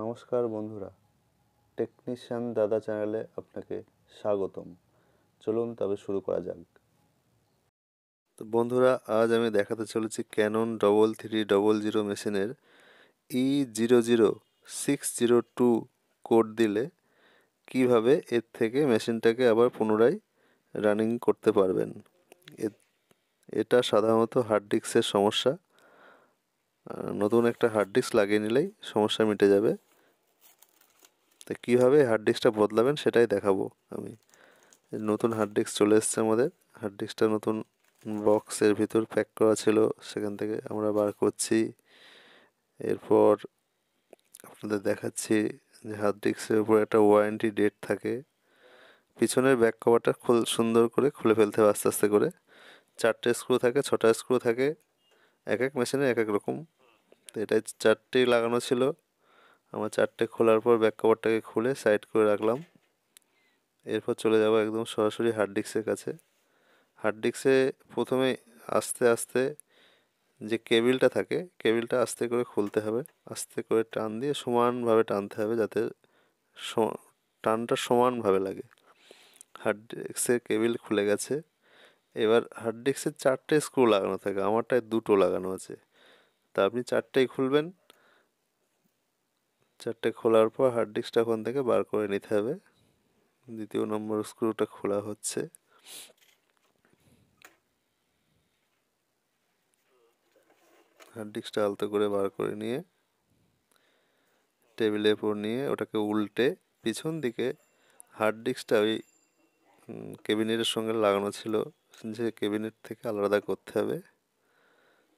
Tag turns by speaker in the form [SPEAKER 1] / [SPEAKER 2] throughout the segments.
[SPEAKER 1] নমস্কার বন্ধুরা টেকনিশিয়ান দাদা চ্যানেলে আপনাকে স্বাগতম চলুন তবে শুরু করা যাক তো বন্ধুরা আজ আমি দেখাতে চলেছি Canon double three double zero মেশিনের E zero zero six zero two code দিলে কিভাবে এর থেকে মেশিনটাকে আবার পুনরায় রানিং করতে পারবেন এটা সাধারণত হার্ড ডিস্কের সমস্যা নতুন একটা হার্ড ডিস্ক লাগিয়ে নিলেই সমস্যা মিটে যাবে তো কীভাবে হার্ড ডিস্কটা বদলাবেন সেটাই দেখাবো আমি নতুন হার্ড ডিস্ক চলে এসছে আমাদের হার্ড ডিস্কটা নতুন বক্সের ভিতর প্যাক করা ছিল সেখান থেকে আমরা বার করছি এরপর আপনাদের দেখাচ্ছি যে হার্ড ডিস্কের উপর একটা ওয়ারেন্টি ডেট থাকে পিছনের ব্যাক কভারটা খুব সুন্দর করে খুলে ফেলতে হবে আস্তে আস্তে করে চারটে স্ক্রু থাকে ছটা স্ক্রু থাকে এক এক মেশিনে এক এক রকম তো এটাই চারটে লাগানো ছিল আমার চারটে খোলার পর ব্যাক কভারটাকে খুলে সাইড করে রাখলাম এরপর চলে যাব একদম সরাসরি হার্ড ডিস্কের কাছে হার্ড ডিস্কে প্রথমে আস্তে আস্তে যে কেবিলটা থাকে কেবিলটা আস্তে করে খুলতে হবে আস্তে করে টান দিয়ে সমানভাবে টানতে হবে যাতে টানটা সমানভাবে লাগে হার্ড ডিস্কের কেবিল খুলে গেছে এবার হার্ড ডিস্কের চারটে স্ক্রু লাগানো থাকে আমারটায় দুটো লাগানো আছে তা আপনি চারটেই খুলবেন চারটে খোলার পর হার্ড ডিস্কটা ওখান থেকে বার করে নিতে হবে দ্বিতীয় নম্বর স্ক্রুটা খোলা হচ্ছে হার্ড ডিস্কটা আলতো করে বার করে নিয়ে টেবিলের উপর নিয়ে ওটাকে উল্টে পিছন দিকে হার্ড ডিস্কটা ওই কেবিনেটের সঙ্গে লাগানো ছিল যে কেবিনেট থেকে আলাদা করতে হবে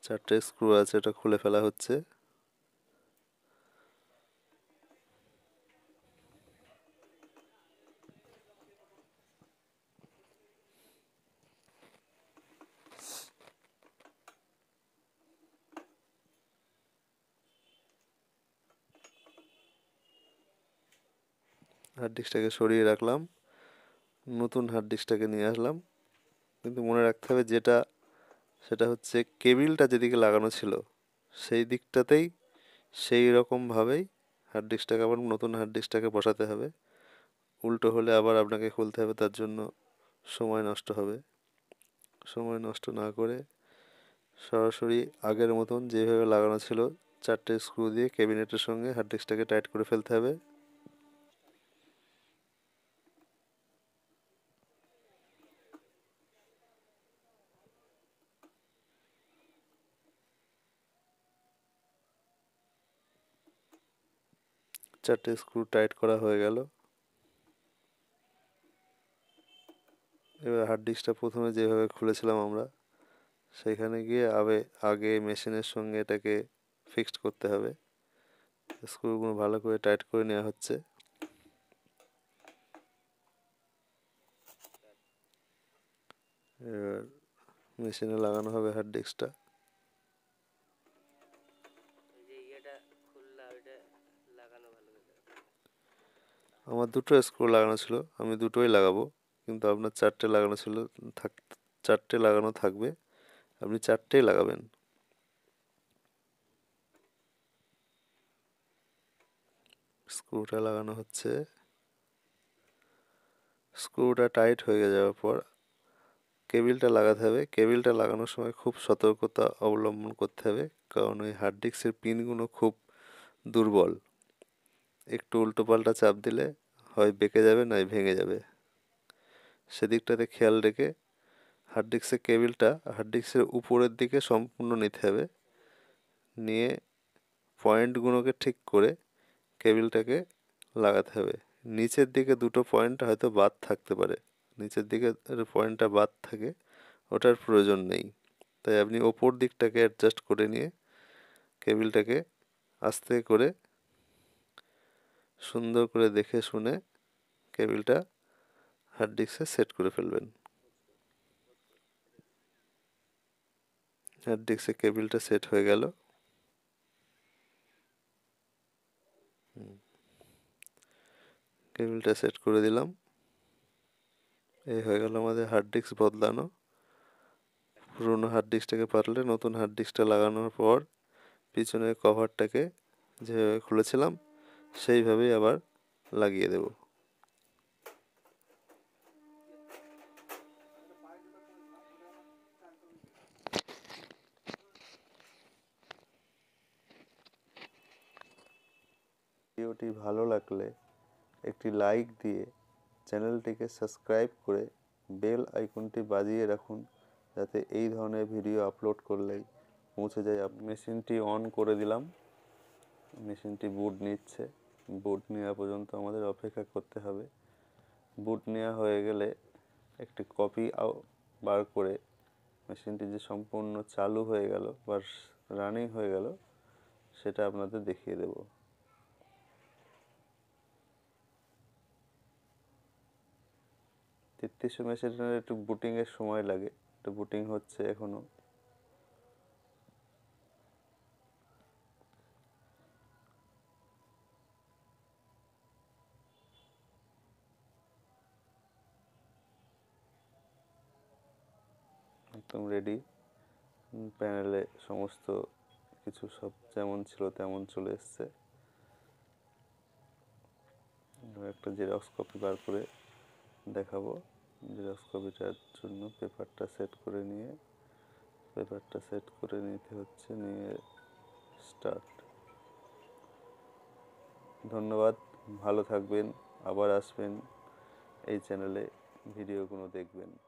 [SPEAKER 1] চারটে আচ্ছা, স্ক্রু আছে এটা খুলে ফেলা হচ্ছে হার্ড ডিস্কটাকে সরিয়ে রাখলাম নতুন হার্ড ডিস্কটাকে নিয়ে আসলাম কিন্তু মনে রাখতে হবে যেটা সেটা হচ্ছে কেবিলটা যেদিকে লাগানো ছিল সেই দিকটাতেই সেই রকমভাবেই হার্ড ডিস্কটাকে আবার নতুন হার্ড ডিস্কটাকে বসাতে হবে উল্টো হলে আবার আপনাকে খুলতে হবে তার জন্য সময় নষ্ট হবে সময় নষ্ট না করে সরাসরি আগের মতন যেভাবে লাগানো ছিল চারটে স্ক্রু দিয়ে ক্যাবিনেটের সঙ্গে হার্ড ডিস্কটাকে টাইট করে ফেলতে হবে চারটে স্ক্রু টাইট করা হয়ে গেল এবার হার্ড ডিস্কটা প্রথমে যেভাবে খুলেছিলাম আমরা সেখানে গিয়ে আবে আগে মেশিনের সঙ্গে এটাকে ফিক্সড করতে হবে স্ক্রুগুলো ভালো করে টাইট করে নেওয়া হচ্ছে এবার মেশিনে লাগানো হবে হার্ড ডিস্কটা আমার দুটো স্ক্রু লাগানো ছিল আমি দুটোই লাগাবো কিন্তু আপনার চারটে লাগানো ছিল থাক চারটে লাগানো থাকবে আপনি চারটেই লাগাবেন স্ক্রুটা লাগানো হচ্ছে স্ক্রুটা টাইট হয়ে যাওয়ার পর কেবিলটা লাগাতে হবে কেবিলটা লাগানোর সময় খুব সতর্কতা অবলম্বন করতে হবে কারণ ওই হার্ড ডিস্কের পিনগুলো খুব দুর্বল একটু উল্টো পাল্টা চাপ দিলে হয় বেঁকে যাবে নয় ভেঙে যাবে সেদিকটাতে খেয়াল রেখে হার্ড ডিস্কের কেবিলটা হার্ড ডিস্কের উপরের দিকে সম্পূর্ণ নিতে হবে নিয়ে পয়েন্টগুলোকে ঠিক করে কেবিলটাকে লাগাতে হবে নিচের দিকে দুটো পয়েন্ট হয়তো বাদ থাকতে পারে নিচের দিকে পয়েন্টটা বাদ থাকে ওটার প্রয়োজন নেই তাই আপনি ওপর দিকটাকে অ্যাডজাস্ট করে নিয়ে কেবিলটাকে আস্তে করে সুন্দর করে দেখে শুনে কেবিলটা হার্ড ডিস্কে সেট করে ফেলবেন হার্ড ডিস্কে কেবিলটা সেট হয়ে গেল কেবিলটা সেট করে দিলাম এই হয়ে গেল আমাদের হার্ড ডিস্ক বদলানো পুরনো হার্ড ডিস্কটাকে পারলে নতুন হার্ড ডিস্কটা লাগানোর পর পিছনের কভারটাকে যেভাবে খুলেছিলাম সেইভাবেই আবার লাগিয়ে দেব ভিডিওটি ভালো লাগলে একটি লাইক দিয়ে চ্যানেলটিকে সাবস্ক্রাইব করে বেল আইকনটি বাজিয়ে রাখুন যাতে এই ধরনের ভিডিও আপলোড করলেই পৌঁছে যায় মেশিনটি অন করে দিলাম মেশিনটি বুট নিচ্ছে বুট নেওয়া পর্যন্ত আমাদের অপেক্ষা করতে হবে বুট নেওয়া হয়ে গেলে একটি কপি বার করে মেশিনটি যে সম্পূর্ণ চালু হয়ে গেল বা রানিং হয়ে গেল সেটা আপনাদের দেখিয়ে দেব তেত্রিশ মেশিনের একটু বুটিংয়ের সময় লাগে একটু বুটিং হচ্ছে এখনও একদম রেডি প্যানেলে সমস্ত কিছু সব যেমন ছিল তেমন চলে এসছে একটা জেরক্স কপি বার করে দেখাবো জেরক্স কপিটার জন্য পেপারটা সেট করে নিয়ে পেপারটা সেট করে নিতে হচ্ছে নিয়ে স্টার্ট ধন্যবাদ ভালো থাকবেন আবার আসবেন এই চ্যানেলে ভিডিওগুলো দেখবেন